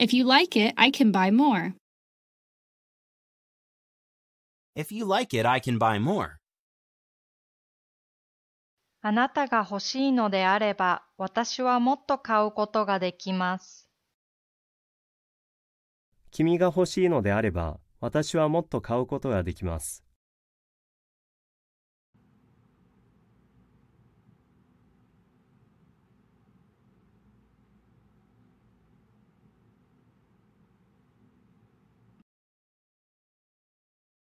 If you like it, I can buy more. If you like it, I can buy more. あなたが欲しいのであれば、私はもっと買うことができます。君が欲しいのであれば、私はもっと買うことができます。